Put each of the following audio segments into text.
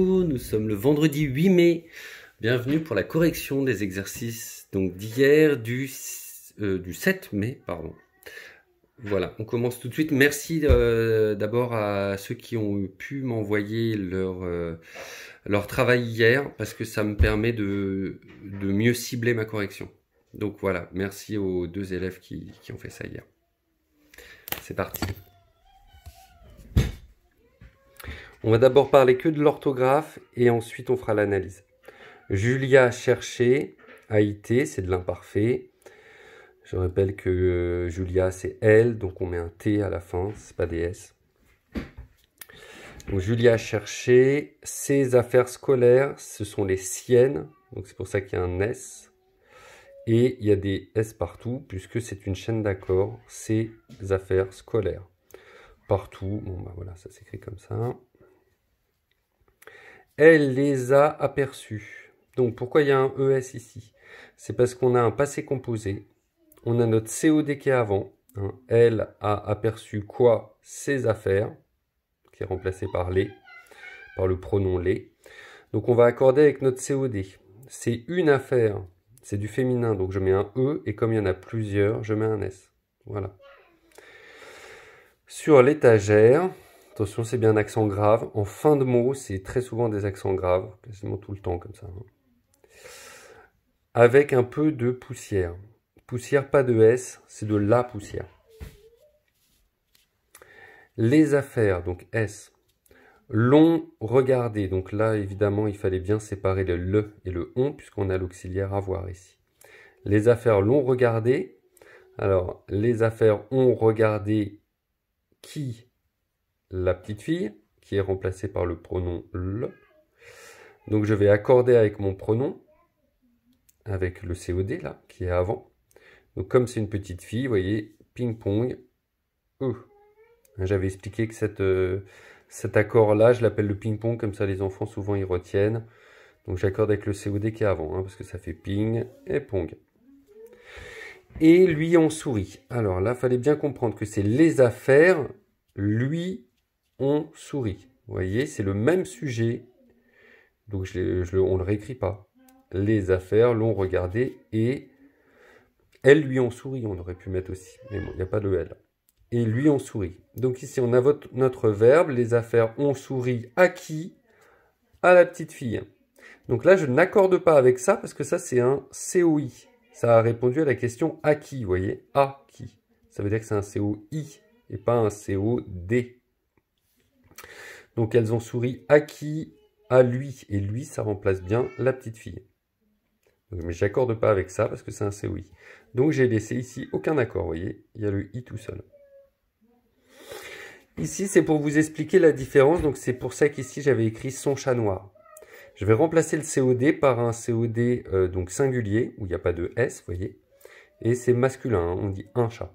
Nous sommes le vendredi 8 mai. Bienvenue pour la correction des exercices donc d'hier du, 7 euh, mai. Pardon. Voilà, on commence tout de suite. Merci euh, d'abord à ceux qui ont pu m'envoyer leur, euh, travail hier parce que ça me permet de, mieux cibler ma correction. Donc voilà, merci aux deux élèves qui ont fait ça hier. C'est parti. On va d'abord parler que de l'orthographe et ensuite on fera l'analyse. Julia a cherché, AIT, c'est de l'imparfait. Je rappelle que euh, Julia c'est elle, donc on met un T à la fin, c'est pas des S. Donc Julia cherché, ses affaires scolaires, ce sont les siennes, donc c'est pour ça qu'il y a un S. Et il y a des S partout, puisque c'est une chaîne d'accords, ses affaires scolaires. Partout, bon bah voilà, ça s'écrit comme ça elle les a aperçus. Donc pourquoi il y a un ES ici C'est parce qu'on a un passé composé, on a notre COD qui est avant, hein. elle a aperçu quoi Ses affaires, qui est remplacé par les, par le pronom les. Donc on va accorder avec notre COD. C'est une affaire, c'est du féminin, donc je mets un E, et comme il y en a plusieurs, je mets un S. Voilà. Sur l'étagère, Attention, c'est bien un accent grave. En fin de mot, c'est très souvent des accents graves, quasiment tout le temps comme ça. Hein. Avec un peu de poussière. Poussière, pas de S, c'est de la poussière. Les affaires, donc S. l'ont regardé. Donc là, évidemment, il fallait bien séparer le le et le on, puisqu'on a l'auxiliaire avoir ici. Les affaires l'ont regardé. Alors, les affaires ont regardé qui la petite fille, qui est remplacée par le pronom le. Donc je vais accorder avec mon pronom, avec le COD là, qui est avant. Donc comme c'est une petite fille, vous voyez, ping-pong, E. J'avais expliqué que cette, euh, cet accord-là, je l'appelle le ping-pong, comme ça les enfants souvent y retiennent. Donc j'accorde avec le COD qui est avant, hein, parce que ça fait ping et pong. Et lui, on sourit. Alors là, fallait bien comprendre que c'est les affaires, lui, on sourit. Vous voyez, c'est le même sujet. Donc on ne le réécrit pas. Les affaires l'ont regardé et elles lui ont souri. On aurait pu mettre aussi, mais bon, il n'y a pas de l Et lui ont souri. Donc ici, on a notre verbe. Les affaires ont souri à qui À la petite fille. Donc là, je n'accorde pas avec ça parce que ça, c'est un COI. Ça a répondu à la question à qui, vous voyez À qui. Ça veut dire que c'est un COI et pas un COD. Donc elles ont souri à qui À lui. Et lui, ça remplace bien la petite fille. Mais j'accorde pas avec ça parce que c'est un c'est oui. Donc j'ai laissé ici aucun accord, vous voyez, il y a le i tout seul. Ici, c'est pour vous expliquer la différence, donc c'est pour ça qu'ici j'avais écrit son chat noir. Je vais remplacer le COD par un COD euh, donc singulier, où il n'y a pas de S, vous voyez, et c'est masculin, hein. on dit un chat.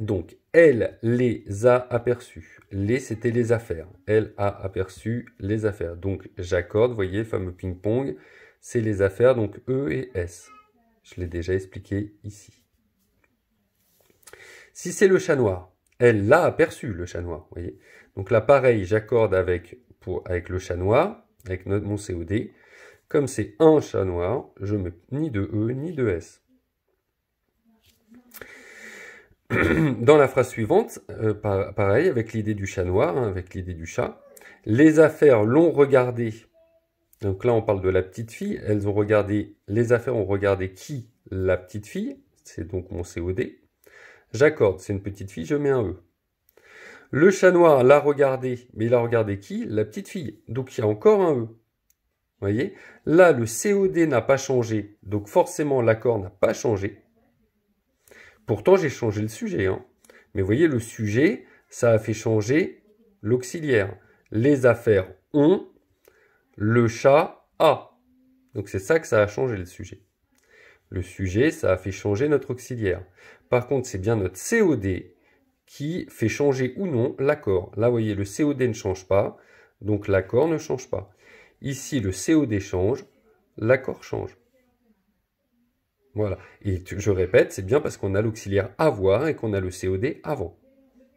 Donc, elle les a aperçus. Les, c'était les affaires. Elle a aperçu les affaires. Donc, j'accorde, vous voyez, fameux ping-pong, c'est les affaires, donc E et S. Je l'ai déjà expliqué ici. Si c'est le chat noir, elle l'a aperçu, le chat noir, vous voyez. Donc là, pareil, j'accorde avec, avec le chat noir, avec mon COD. Comme c'est un chat noir, je ne mets ni de E ni de S. Dans la phrase suivante, euh, pareil, avec l'idée du chat noir, hein, avec l'idée du chat, les affaires l'ont regardé. Donc là, on parle de la petite fille. Elles ont regardé, les affaires ont regardé qui La petite fille. C'est donc mon COD. J'accorde, c'est une petite fille, je mets un E. Le chat noir l'a regardé, mais il a regardé qui La petite fille. Donc il y a encore un E. Vous voyez Là, le COD n'a pas changé, donc forcément l'accord n'a pas changé. Pourtant, j'ai changé le sujet. Hein. Mais vous voyez, le sujet, ça a fait changer l'auxiliaire. Les affaires ont, le chat a. Donc c'est ça que ça a changé le sujet. Le sujet, ça a fait changer notre auxiliaire. Par contre, c'est bien notre COD qui fait changer ou non l'accord. Là, vous voyez, le COD ne change pas, donc l'accord ne change pas. Ici, le COD change, l'accord change. Voilà. Et je répète, c'est bien parce qu'on a l'auxiliaire avoir et qu'on a le COD avant.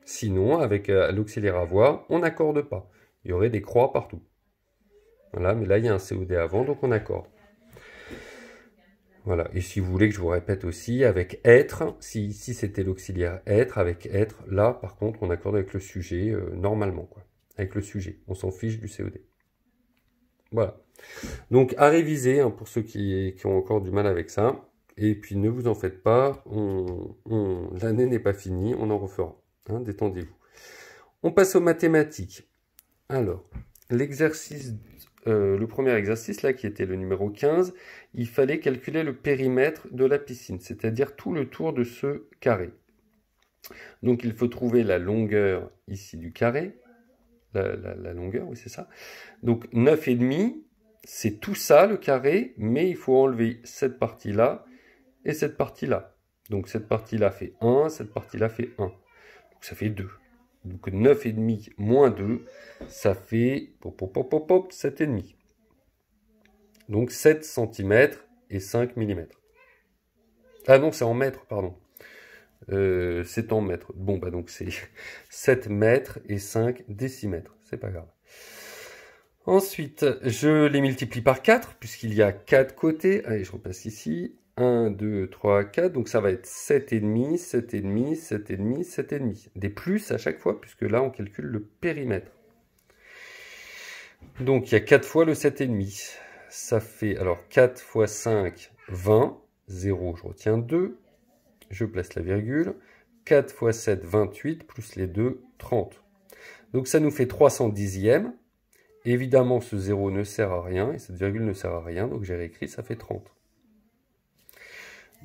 Sinon, avec euh, l'auxiliaire avoir, on n'accorde pas. Il y aurait des croix partout. Voilà, mais là, il y a un COD avant, donc on accorde. Voilà, et si vous voulez que je vous répète aussi, avec être, si c'était l'auxiliaire être, avec être, là par contre on accorde avec le sujet euh, normalement, quoi. Avec le sujet, on s'en fiche du COD. Voilà. Donc à réviser, hein, pour ceux qui ont encore du mal avec ça, et puis ne vous en faites pas, l'année n'est pas finie, on en refera. Hein, détendez-vous. On passe aux mathématiques. Alors, l'exercice, euh, le premier exercice là qui était le numéro 15, il fallait calculer le périmètre de la piscine, c'est-à-dire tout le tour de ce carré. Donc il faut trouver la longueur ici du carré, la, la longueur, oui c'est ça. Donc 9,5, c'est tout ça le carré, mais il faut enlever cette partie-là et cette partie-là. Donc cette partie-là fait 1, cette partie-là fait 1. Donc ça fait 2. Donc 9,5 moins 2, ça fait 7,5. Donc 7 cm et 5 mm. Ah non, c'est en mètres, pardon. Euh, c'est en mètres. Bon, bah donc c'est 7 mètres et 5 décimètres. C'est pas grave. Ensuite, je les multiplie par 4, puisqu'il y a 4 côtés. Allez, je repasse ici. 1, 2, 3, 4. Donc ça va être 7,5, 7,5, 7,5, 7,5. Des plus à chaque fois, puisque là, on calcule le périmètre. Donc il y a 4 fois le 7,5. Ça fait, alors 4 fois 5, 20. 0, je retiens 2. Je place la virgule. 4 fois 7, 28, plus les 2, 30. Donc ça nous fait 310e. Évidemment, ce 0 ne sert à rien, et cette virgule ne sert à rien, donc j'ai réécrit, ça fait 30.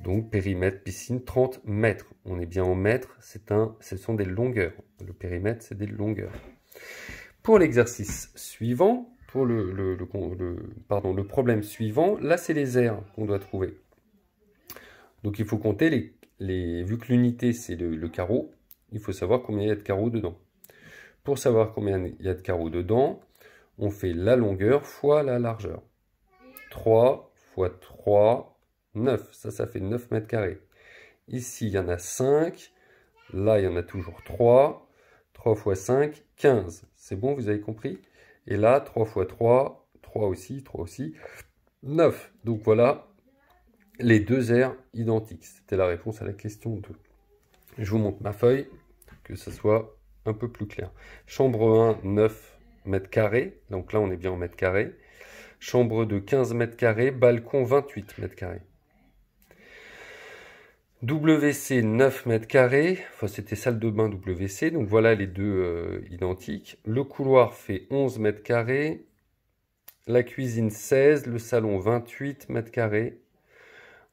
Donc périmètre piscine 30 mètres. On est bien en mètres, c'est un, ce sont des longueurs. Le périmètre, c'est des longueurs. Pour l'exercice suivant, pour le, pardon, le problème suivant, là c'est les airs qu'on doit trouver. Donc il faut compter les, les vu que l'unité c'est le, carreau, il faut savoir combien il y a de carreaux dedans. Pour savoir combien il y a de carreaux dedans, on fait la longueur fois la largeur. 3 fois 3 9. Ça, ça fait 9 mètres carrés. Ici, il y en a 5. Là, il y en a toujours 3. 3 x 5, 15. C'est bon, vous avez compris Et là, 3 x 3, 3 aussi, 3 aussi, 9. Donc voilà les deux aires identiques. C'était la réponse à la question 2. Je vous montre ma feuille, que ce soit un peu plus clair. Chambre 1, 9 mètres carrés. Donc là, on est bien en mètre carré. Chambre 2, 15 mètres carrés. Balcon, 28 mètres carrés. WC 9 mètres carrés, enfin c'était salle de bain WC, donc voilà les deux euh, identiques. Le couloir fait 11 mètres carrés, la cuisine 16, le salon 28 mètres carrés.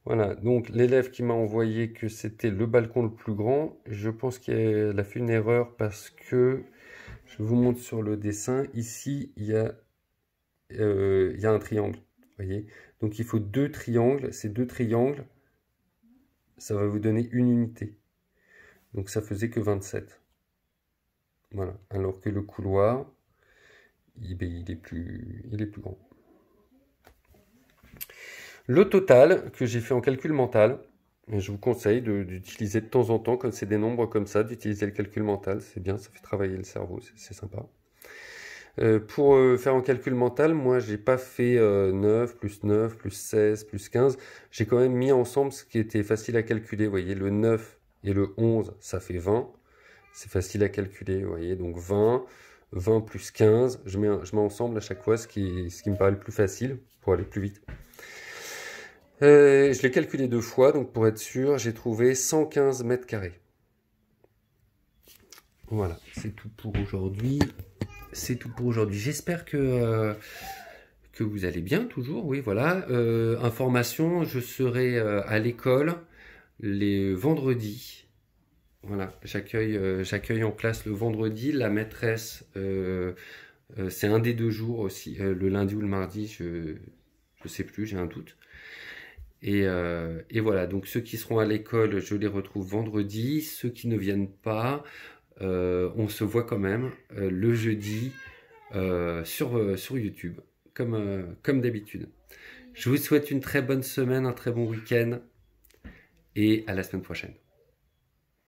Voilà, donc l'élève qui m'a envoyé que c'était le balcon le plus grand, je pense qu'elle a fait une erreur parce que, je vous montre sur le dessin, ici il y a, euh, un triangle, Vous voyez. Donc il faut deux triangles, ces deux triangles ça va vous donner une unité. Donc ça faisait que 27. Voilà. Alors que le couloir, ben, il, est, plus, il est plus grand. Le total que j'ai fait en calcul mental, ben, je vous conseille d'utiliser de, de, temps en temps, quand c'est des nombres comme ça, d'utiliser le calcul mental, c'est bien, ça fait travailler le cerveau, c'est sympa. Euh, pour euh, faire un calcul mental, moi, n'ai pas fait 9 euh, plus 9 plus 16 plus 15. J'ai quand même mis ensemble ce qui était facile à calculer. Vous voyez, le 9 et le 11, ça fait 20. C'est facile à calculer, vous voyez. Donc 20, 20 plus 15. Je mets, ensemble à chaque fois ce qui, ce qui me paraît le plus facile pour aller plus vite. je l'ai calculé deux fois, donc pour être sûr, j'ai trouvé 115 mètres carrés. Voilà, c'est tout pour aujourd'hui c'est tout pour aujourd'hui. J'espère que, euh, que vous allez bien toujours. Oui, voilà. Euh, information, je serai euh, à l'école les vendredis. Voilà, j'accueille j'accueille en classe le vendredi. La maîtresse, c'est un des deux jours aussi, le lundi ou le mardi, je ne sais plus, j'ai un doute. Et, et, voilà, donc ceux qui seront à l'école, je les retrouve vendredi. Ceux qui ne viennent pas, euh, on se voit quand même euh, le jeudi euh, sur, sur YouTube, comme, comme d'habitude. Je vous souhaite une très bonne semaine, un très bon week-end et à la semaine prochaine.